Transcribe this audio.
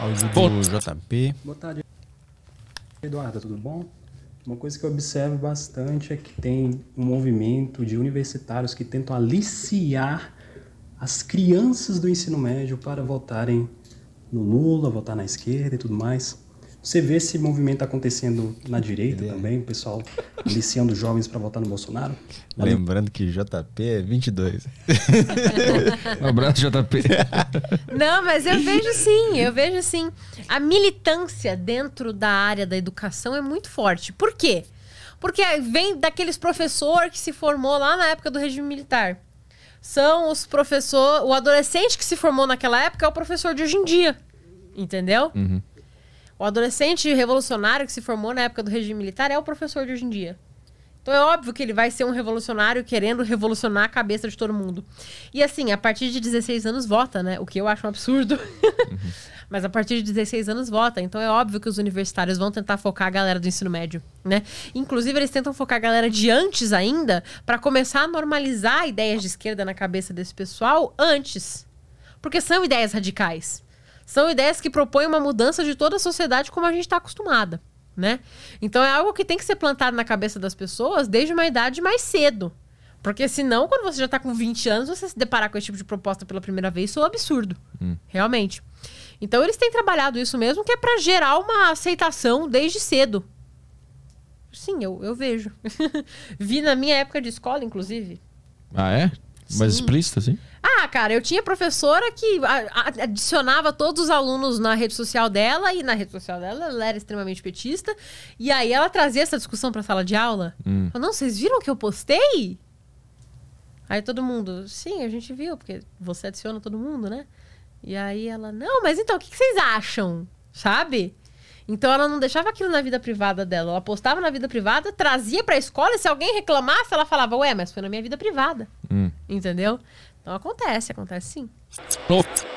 Áudio do JP. Boa tarde, Eduardo, tudo bom? Uma coisa que eu observo bastante é que tem um movimento de universitários que tentam aliciar as crianças do ensino médio para votarem no Lula, votar na esquerda e tudo mais. Você vê esse movimento acontecendo na direita é. também, o pessoal aliciando jovens para votar no Bolsonaro? Lembrando que JP é 22. um abraço, JP. Não, mas eu vejo sim, eu vejo sim. A militância dentro da área da educação é muito forte. Por quê? Porque vem daqueles professor que se formou lá na época do regime militar. São os professor, o adolescente que se formou naquela época é o professor de hoje em dia. Entendeu? Uhum. O adolescente revolucionário que se formou na época do regime militar é o professor de hoje em dia. Então é óbvio que ele vai ser um revolucionário querendo revolucionar a cabeça de todo mundo. E assim, a partir de 16 anos vota, né? O que eu acho um absurdo. Uhum. Mas a partir de 16 anos vota. Então é óbvio que os universitários vão tentar focar a galera do ensino médio, né? Inclusive eles tentam focar a galera de antes ainda para começar a normalizar ideias de esquerda na cabeça desse pessoal antes. Porque são ideias radicais. São ideias que propõem uma mudança de toda a sociedade como a gente está acostumada, né? Então é algo que tem que ser plantado na cabeça das pessoas desde uma idade mais cedo. Porque senão, quando você já está com 20 anos, você se deparar com esse tipo de proposta pela primeira vez, isso é um absurdo. Hum. Realmente. Então eles têm trabalhado isso mesmo, que é para gerar uma aceitação desde cedo. Sim, eu, eu vejo. Vi na minha época de escola, inclusive. Ah, é? Sim. Mas explícita, sim? Ah, cara, eu tinha professora que adicionava todos os alunos na rede social dela, e na rede social dela ela era extremamente petista. E aí ela trazia essa discussão pra sala de aula. Hum. Falou, não, vocês viram que eu postei? Aí todo mundo, sim, a gente viu, porque você adiciona todo mundo, né? E aí ela, não, mas então, o que, que vocês acham? Sabe? Então ela não deixava aquilo na vida privada dela. Ela postava na vida privada, trazia pra escola e se alguém reclamasse, ela falava, ué, mas foi na minha vida privada. Hum. Entendeu? Então acontece, acontece sim. Oh.